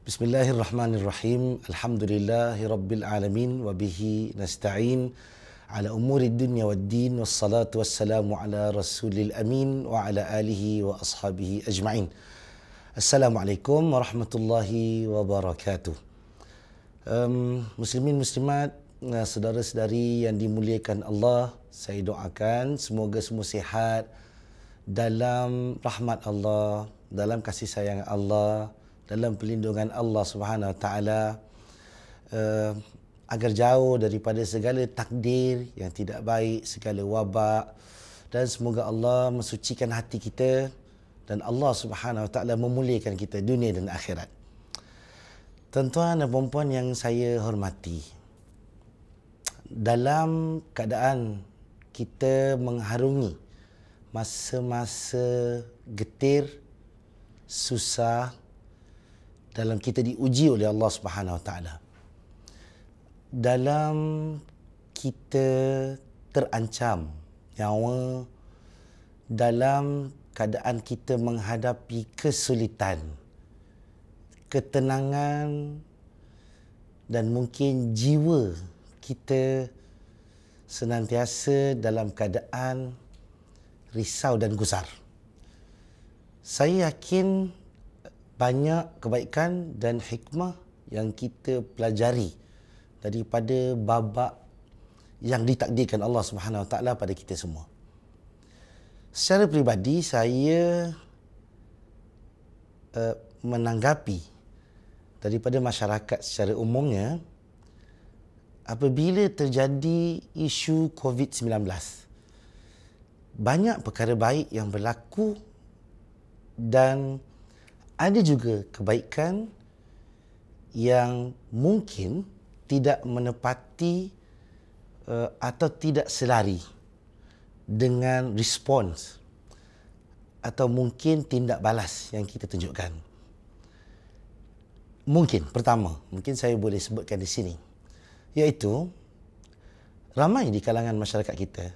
بسم الله الرحمن الرحيم الحمد لله رب العالمين وبه نستعين على أمور الدنيا والدين والصلاة والسلام على رسول الأمين وعلى آله وأصحابه أجمعين السلام عليكم ورحمة الله وبركاته مسلمين مسلمات saudara saudari yang dimuliakan Allah saya doakan semoga semua sihat dalam rahmat Allah dalam kasih sayang Allah dalam pelindungan Allah Subhanahu Wa Taala eh, agar jauh daripada segala takdir yang tidak baik, segala wabak dan semoga Allah mensucikan hati kita dan Allah Subhanahu Wa Taala memuliakan kita dunia dan akhirat. Tentuan tuan dan perempuan yang saya hormati. Dalam keadaan kita mengharungi masa-masa getir, susah, dalam kita diuji oleh Allah Subhanahu Wa Taala. Dalam kita terancam nyawa dalam keadaan kita menghadapi kesulitan, ketenangan dan mungkin jiwa kita senantiasa dalam keadaan risau dan gusar. Saya yakin banyak kebaikan dan hikmah yang kita pelajari daripada babak yang ditakdirkan Allah Subhanahu Wa Taala pada kita semua. Secara peribadi saya uh, menanggapi daripada masyarakat secara umumnya apabila terjadi isu COVID-19 banyak perkara baik yang berlaku dan ada juga kebaikan yang mungkin tidak menepati uh, atau tidak selari dengan respons atau mungkin tindak balas yang kita tunjukkan. Mungkin pertama, mungkin saya boleh sebutkan di sini iaitu ramai di kalangan masyarakat kita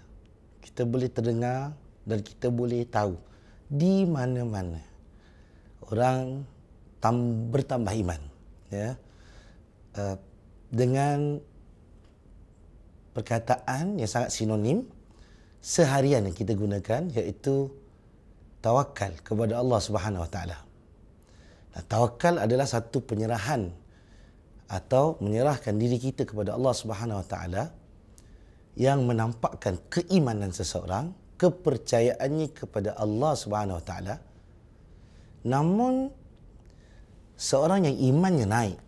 kita boleh terdengar dan kita boleh tahu di mana-mana orang tam, bertambah iman ya uh, dengan perkataan yang sangat sinonim seharian yang kita gunakan iaitu tawakal kepada Allah Subhanahu Wa Taala. tawakal adalah satu penyerahan atau menyerahkan diri kita kepada Allah Subhanahu Wa Taala yang menampakkan keimanan seseorang, kepercayaannya kepada Allah Subhanahu Wa Taala. Namun seorang yang imannya naik,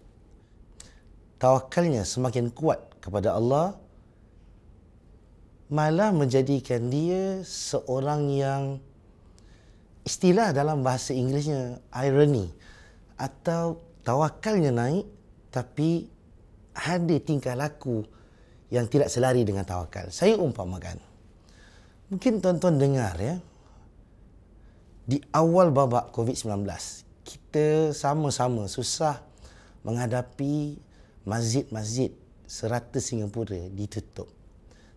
tawakalnya semakin kuat kepada Allah, malah menjadikan dia seorang yang istilah dalam bahasa Inggerisnya irony atau tawakalnya naik tapi ada tingkah laku yang tidak selari dengan tawakal. Saya umpamakan. Mungkin tuan-tuan dengar ya, di awal babak COVID-19, kita sama-sama susah menghadapi masjid-masjid serata Singapura ditutup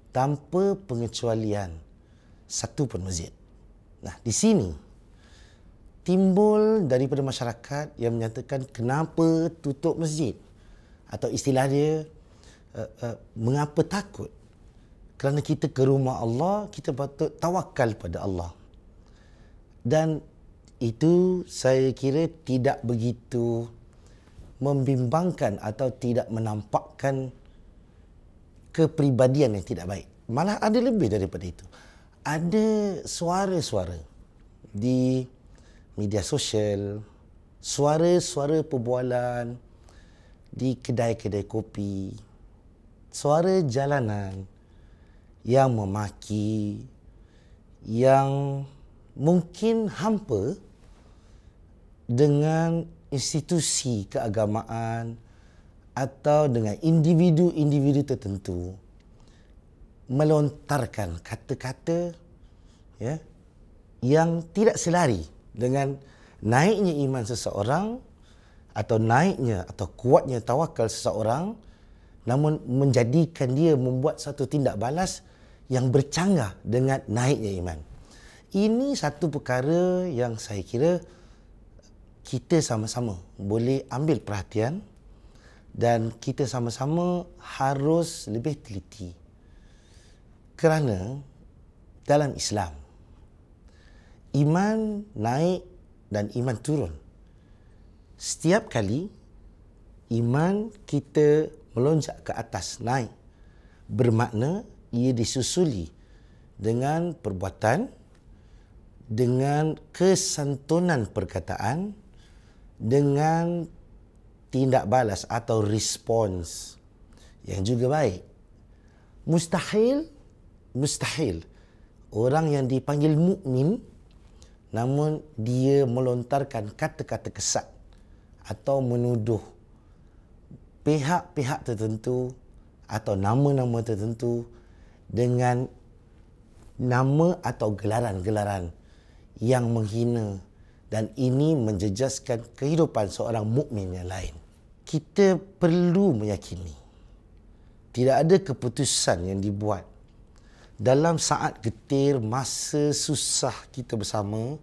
tanpa pengecualian satu pun masjid. Nah, di sini timbul daripada masyarakat yang menyatakan kenapa tutup masjid atau istilah dia uh, uh, mengapa takut kerana kita ke rumah Allah kita patut tawakal pada Allah dan itu saya kira tidak begitu membimbangkan atau tidak menampakkan kepribadian yang tidak baik. Malah ada lebih daripada itu. Ada suara-suara di media sosial, suara-suara perbualan di kedai-kedai kopi, suara jalanan yang memaki, yang mungkin hampa dengan institusi keagamaan atau dengan individu-individu tertentu melontarkan kata-kata ya yang tidak selari dengan naiknya iman seseorang atau naiknya atau kuatnya tawakal seseorang namun menjadikan dia membuat satu tindak balas yang bercanggah dengan naiknya iman ini satu perkara yang saya kira kita sama-sama boleh ambil perhatian dan kita sama-sama harus lebih teliti. Kerana dalam Islam, iman naik dan iman turun. Setiap kali iman kita melonjak ke atas, naik, bermakna ia disusuli dengan perbuatan, dengan kesantunan perkataan dengan tindak balas atau respons yang juga baik. Mustahil mustahil orang yang dipanggil mukmin namun dia melontarkan kata-kata kesat atau menuduh pihak-pihak tertentu atau nama-nama tertentu dengan nama atau gelaran-gelaran yang menghina dan ini menjejaskan kehidupan seorang mukmin yang lain. Kita perlu meyakini tidak ada keputusan yang dibuat dalam saat getir masa susah kita bersama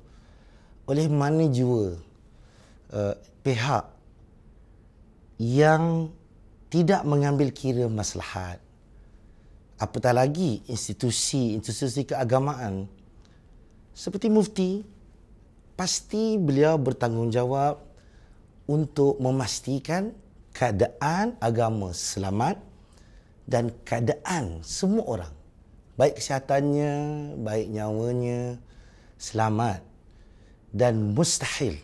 oleh mana jua uh, eh, pihak yang tidak mengambil kira maslahat apatah lagi institusi institusi keagamaan seperti mufti pasti beliau bertanggungjawab untuk memastikan keadaan agama selamat dan keadaan semua orang baik kesihatannya baik nyawanya selamat dan mustahil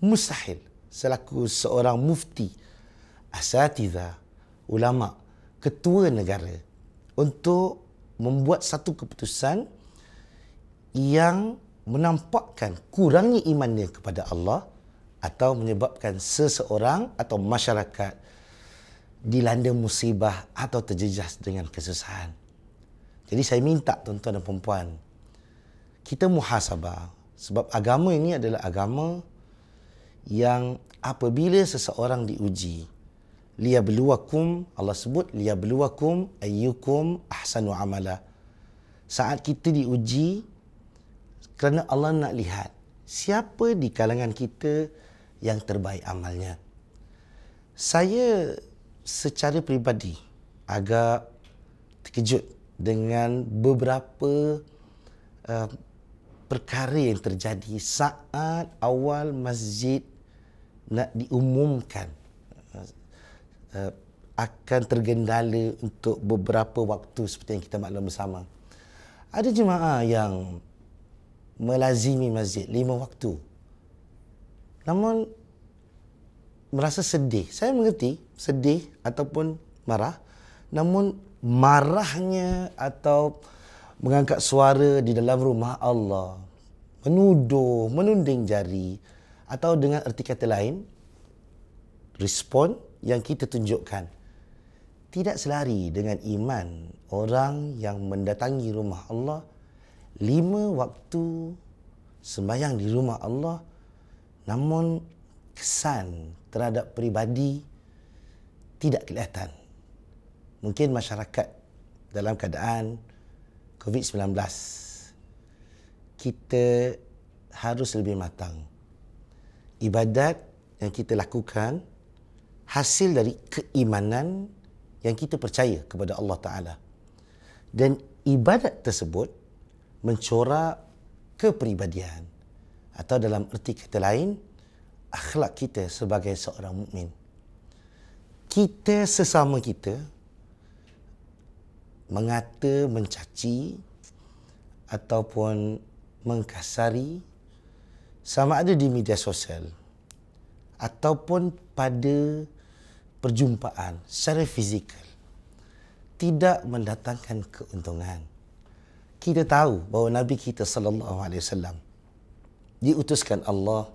mustahil selaku seorang mufti asatiza ulama ketua negara untuk membuat satu keputusan yang menampakkan kurangnya imannya kepada Allah atau menyebabkan seseorang atau masyarakat dilanda musibah atau terjejas dengan kesusahan. Jadi saya minta tuan-tuan dan puan-puan, kita muhasabah sebab agama ini adalah agama yang apabila seseorang diuji, liya beluakum Allah sebut liya beluakum ayyukum ahsanu amala. Saat kita diuji, kerana Allah nak lihat siapa di kalangan kita yang terbaik amalnya. Saya secara peribadi agak terkejut dengan beberapa uh, perkara yang terjadi saat awal masjid nak diumumkan uh, akan tergendala untuk beberapa waktu seperti yang kita maklum bersama. Ada jemaah yang melazimi masjid lima waktu. Namun merasa sedih. Saya mengerti sedih ataupun marah. Namun marahnya atau mengangkat suara di dalam rumah Allah. Menuduh, menunding jari. Atau dengan erti kata lain, respon yang kita tunjukkan. Tidak selari dengan iman orang yang mendatangi rumah Allah lima waktu sembahyang di rumah Allah namun kesan terhadap peribadi tidak kelihatan. Mungkin masyarakat dalam keadaan COVID-19 kita harus lebih matang. Ibadat yang kita lakukan hasil dari keimanan yang kita percaya kepada Allah Ta'ala. Dan ibadat tersebut mencorak kepribadian atau dalam erti kata lain akhlak kita sebagai seorang mukmin. Kita sesama kita mengata, mencaci ataupun mengkasari sama ada di media sosial ataupun pada perjumpaan secara fizikal tidak mendatangkan keuntungan kita tahu bahawa Nabi kita sallallahu alaihi wasallam diutuskan Allah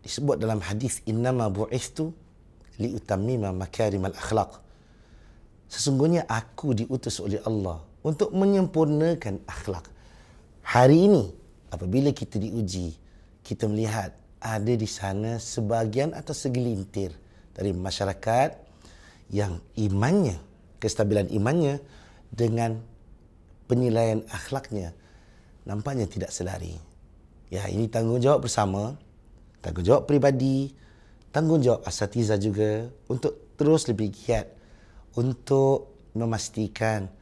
disebut dalam hadis innama bu'ithtu li utammima makarimal akhlaq sesungguhnya aku diutus oleh Allah untuk menyempurnakan akhlak hari ini apabila kita diuji kita melihat ada di sana sebahagian atau segelintir dari masyarakat yang imannya kestabilan imannya dengan penilaian akhlaknya nampaknya tidak selari. Ya, ini tanggungjawab bersama, tanggungjawab peribadi, tanggungjawab asatiza juga untuk terus lebih giat untuk memastikan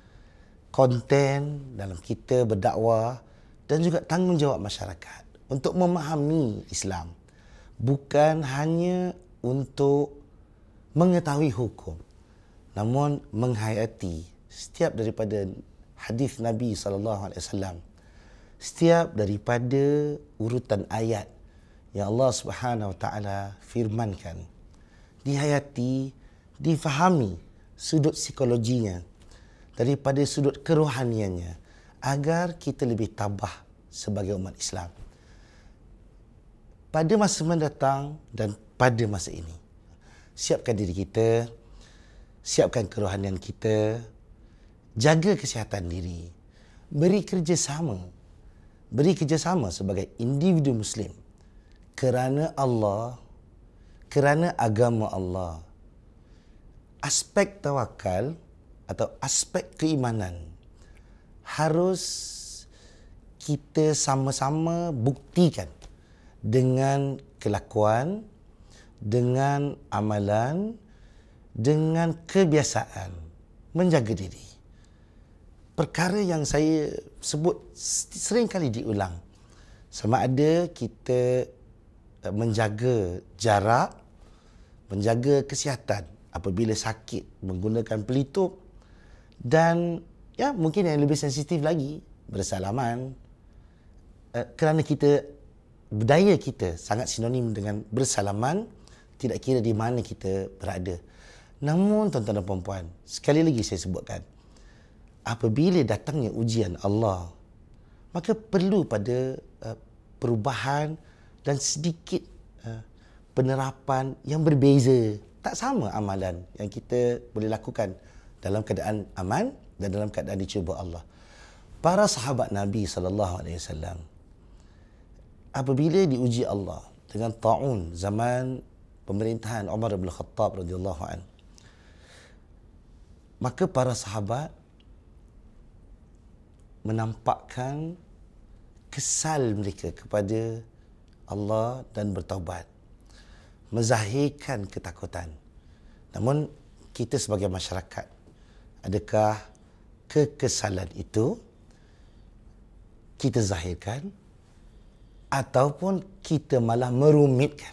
konten dalam kita berdakwah dan juga tanggungjawab masyarakat untuk memahami Islam bukan hanya untuk mengetahui hukum namun menghayati setiap daripada hadis Nabi sallallahu alaihi wasallam. Setiap daripada urutan ayat yang Allah Subhanahu wa taala firmankan dihayati, difahami sudut psikologinya daripada sudut kerohaniannya agar kita lebih tabah sebagai umat Islam. Pada masa mendatang dan pada masa ini. Siapkan diri kita, siapkan kerohanian kita, jaga kesihatan diri, beri kerjasama, beri kerjasama sebagai individu Muslim kerana Allah, kerana agama Allah. Aspek tawakal atau aspek keimanan harus kita sama-sama buktikan dengan kelakuan, dengan amalan, dengan kebiasaan menjaga diri perkara yang saya sebut sering kali diulang. Sama ada kita eh, menjaga jarak, menjaga kesihatan apabila sakit menggunakan pelitup dan ya mungkin yang lebih sensitif lagi bersalaman eh, kerana kita budaya kita sangat sinonim dengan bersalaman tidak kira di mana kita berada. Namun tuan-tuan dan puan-puan, sekali lagi saya sebutkan, apabila datangnya ujian Allah maka perlu pada uh, perubahan dan sedikit uh, penerapan yang berbeza tak sama amalan yang kita boleh lakukan dalam keadaan aman dan dalam keadaan dicuba Allah para sahabat Nabi sallallahu alaihi wasallam apabila diuji Allah dengan taun zaman pemerintahan Umar bin Khattab radhiyallahu an maka para sahabat menampakkan kesal mereka kepada Allah dan bertaubat mezahirkan ketakutan namun kita sebagai masyarakat adakah kekesalan itu kita zahirkan ataupun kita malah merumitkan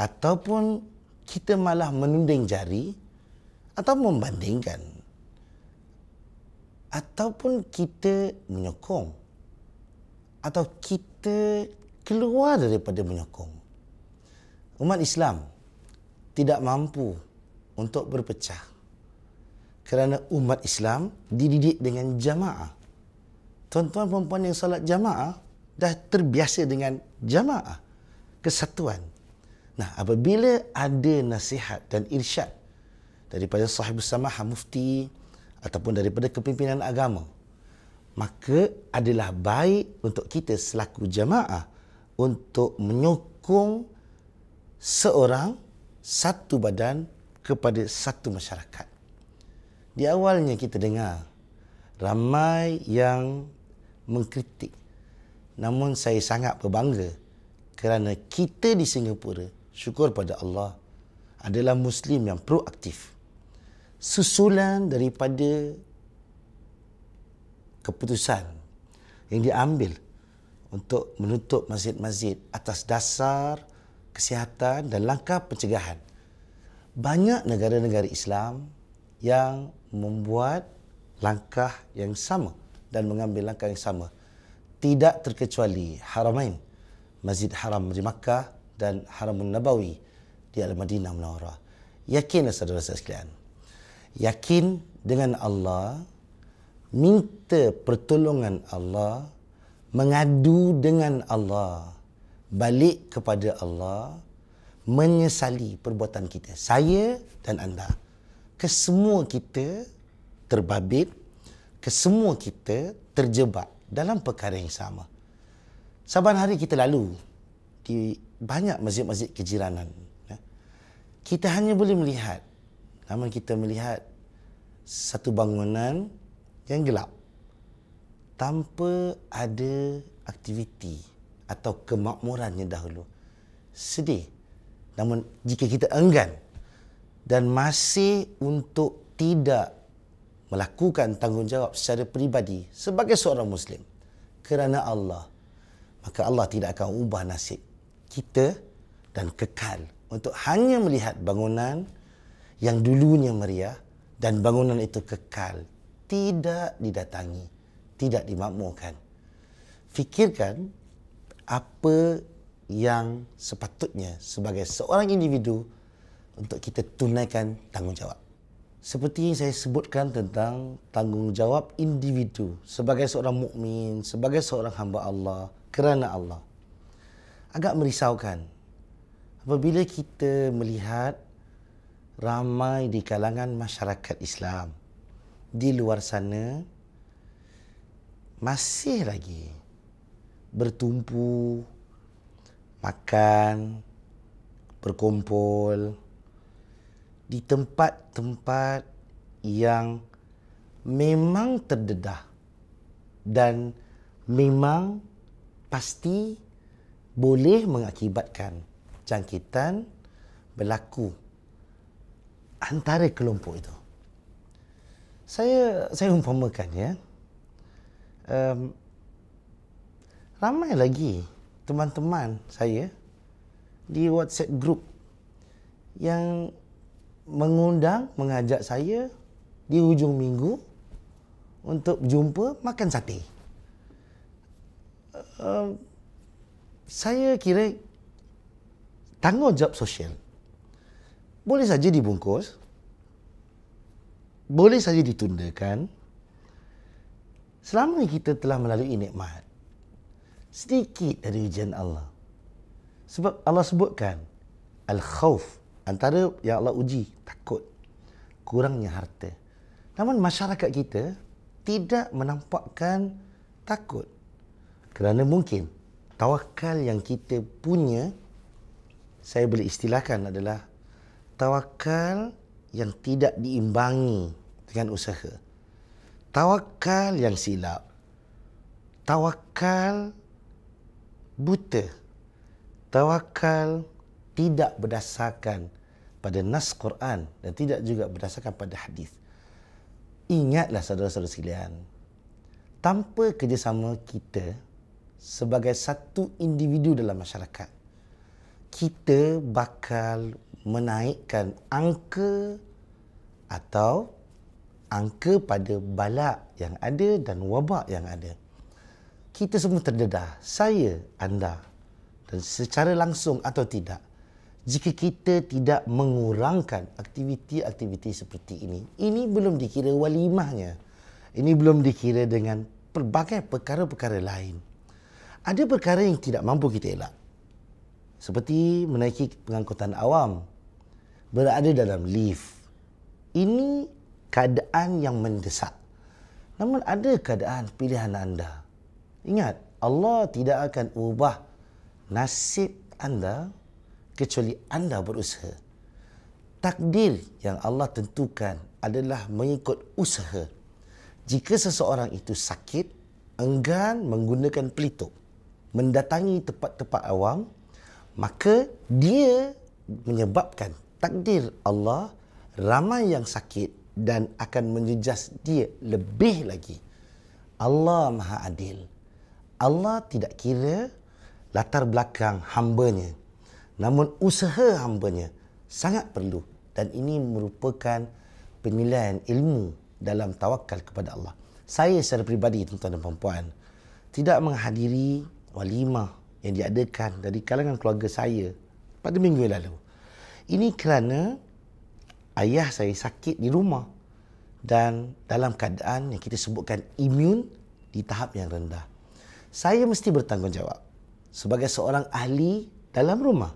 ataupun kita malah menunding jari atau membandingkan ataupun kita menyokong atau kita keluar daripada menyokong umat Islam tidak mampu untuk berpecah kerana umat Islam dididik dengan jamaah tuan-tuan perempuan yang salat jamaah dah terbiasa dengan jamaah kesatuan nah apabila ada nasihat dan irsyad daripada sahibus samah mufti ataupun daripada kepimpinan agama. Maka adalah baik untuk kita selaku jamaah untuk menyokong seorang satu badan kepada satu masyarakat. Di awalnya kita dengar ramai yang mengkritik. Namun saya sangat berbangga kerana kita di Singapura syukur pada Allah adalah muslim yang proaktif susulan daripada keputusan yang diambil untuk menutup masjid-masjid atas dasar kesihatan dan langkah pencegahan. Banyak negara-negara Islam yang membuat langkah yang sama dan mengambil langkah yang sama. Tidak terkecuali Haramain, Masjid Haram di Makkah dan Haramun Nabawi di Al-Madinah Munawarah. Yakinlah saudara-saudara sekalian yakin dengan Allah, minta pertolongan Allah, mengadu dengan Allah, balik kepada Allah, menyesali perbuatan kita. Saya dan anda. Kesemua kita terbabit, kesemua kita terjebak dalam perkara yang sama. Saban hari kita lalu di banyak masjid-masjid kejiranan. Ya, kita hanya boleh melihat Namun kita melihat satu bangunan yang gelap tanpa ada aktiviti atau kemakmurannya dahulu. Sedih. Namun jika kita enggan dan masih untuk tidak melakukan tanggungjawab secara peribadi sebagai seorang Muslim kerana Allah, maka Allah tidak akan ubah nasib kita dan kekal untuk hanya melihat bangunan yang dulunya meriah dan bangunan itu kekal tidak didatangi, tidak dimakmurkan. Fikirkan apa yang sepatutnya sebagai seorang individu untuk kita tunaikan tanggungjawab. Seperti yang saya sebutkan tentang tanggungjawab individu sebagai seorang mukmin, sebagai seorang hamba Allah kerana Allah. Agak merisaukan apabila kita melihat ramai di kalangan masyarakat Islam di luar sana masih lagi bertumpu makan berkumpul di tempat-tempat yang memang terdedah dan memang pasti boleh mengakibatkan jangkitan berlaku antara kelompok itu. Saya saya umpamakan ya. Um, ramai lagi teman-teman saya di WhatsApp group yang mengundang, mengajak saya di hujung minggu untuk jumpa makan sate. Um, saya kira tanggungjawab sosial boleh saja dibungkus, boleh saja ditundakan. Selama kita telah melalui nikmat, sedikit dari ujian Allah. Sebab Allah sebutkan, Al-Khawf, antara yang Allah uji, takut, kurangnya harta. Namun masyarakat kita tidak menampakkan takut. Kerana mungkin tawakal yang kita punya, saya boleh istilahkan adalah tawakal yang tidak diimbangi dengan usaha. Tawakal yang silap. Tawakal buta. Tawakal tidak berdasarkan pada nas Quran dan tidak juga berdasarkan pada hadis. Ingatlah saudara-saudara sekalian. Tanpa kerjasama kita sebagai satu individu dalam masyarakat, kita bakal menaikkan angka atau angka pada balak yang ada dan wabak yang ada. Kita semua terdedah, saya, anda dan secara langsung atau tidak, jika kita tidak mengurangkan aktiviti-aktiviti seperti ini, ini belum dikira walimahnya. Ini belum dikira dengan pelbagai perkara-perkara lain. Ada perkara yang tidak mampu kita elak. Seperti menaiki pengangkutan awam, berada dalam lift. Ini keadaan yang mendesak. Namun ada keadaan pilihan anda. Ingat, Allah tidak akan ubah nasib anda kecuali anda berusaha. Takdir yang Allah tentukan adalah mengikut usaha. Jika seseorang itu sakit, enggan menggunakan pelitup, mendatangi tempat-tempat awam, maka dia menyebabkan takdir Allah ramai yang sakit dan akan menjejas dia lebih lagi. Allah Maha Adil. Allah tidak kira latar belakang hambanya. Namun usaha hambanya sangat perlu dan ini merupakan penilaian ilmu dalam tawakal kepada Allah. Saya secara peribadi tuan-tuan dan perempuan, tidak menghadiri walimah yang diadakan dari kalangan keluarga saya pada minggu yang lalu. Ini kerana ayah saya sakit di rumah dan dalam keadaan yang kita sebutkan imun di tahap yang rendah. Saya mesti bertanggungjawab sebagai seorang ahli dalam rumah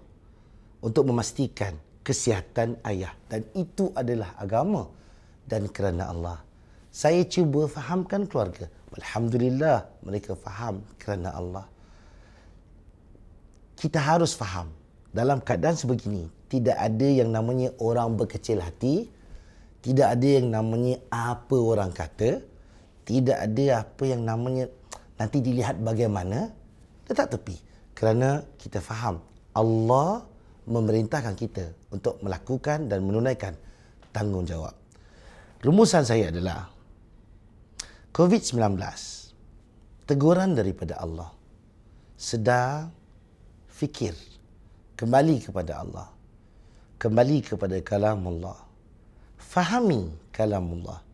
untuk memastikan kesihatan ayah dan itu adalah agama dan kerana Allah. Saya cuba fahamkan keluarga. Alhamdulillah mereka faham kerana Allah. Kita harus faham dalam keadaan sebegini tidak ada yang namanya orang berkecil hati, tidak ada yang namanya apa orang kata, tidak ada apa yang namanya nanti dilihat bagaimana, letak tepi. Kerana kita faham Allah memerintahkan kita untuk melakukan dan menunaikan tanggungjawab. Rumusan saya adalah COVID-19 teguran daripada Allah. Sedar fikir kembali kepada Allah kembali kepada kalam Allah. Fahami kalam Allah.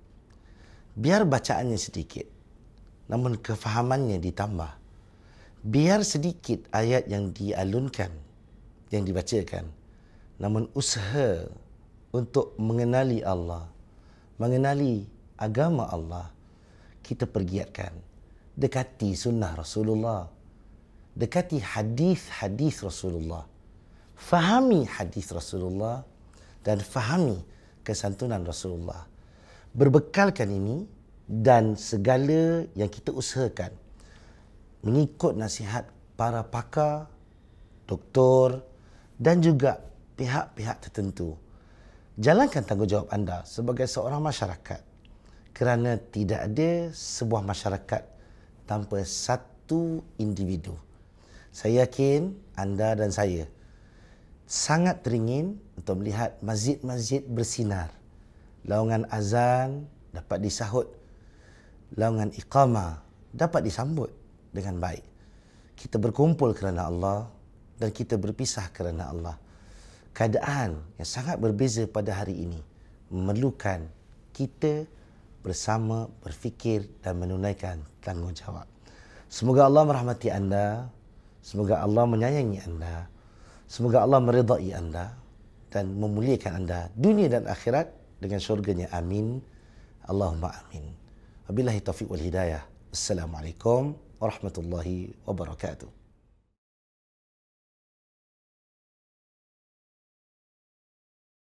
Biar bacaannya sedikit. Namun kefahamannya ditambah. Biar sedikit ayat yang dialunkan, yang dibacakan. Namun usaha untuk mengenali Allah, mengenali agama Allah, kita pergiatkan. Dekati sunnah Rasulullah. Dekati hadis-hadis Rasulullah fahami hadis Rasulullah dan fahami kesantunan Rasulullah. Berbekalkan ini dan segala yang kita usahakan mengikut nasihat para pakar, doktor dan juga pihak-pihak tertentu. Jalankan tanggungjawab anda sebagai seorang masyarakat kerana tidak ada sebuah masyarakat tanpa satu individu. Saya yakin anda dan saya sangat teringin untuk melihat masjid-masjid bersinar. Laungan azan dapat disahut. Laungan iqamah dapat disambut dengan baik. Kita berkumpul kerana Allah dan kita berpisah kerana Allah. Keadaan yang sangat berbeza pada hari ini memerlukan kita bersama berfikir dan menunaikan tanggungjawab. Semoga Allah merahmati anda. Semoga Allah menyayangi anda. Semoga Allah meridai anda dan memuliakan anda dunia dan akhirat dengan syurganya. Amin. Allahumma amin. Wabilahi taufiq wal hidayah. Assalamualaikum warahmatullahi wabarakatuh.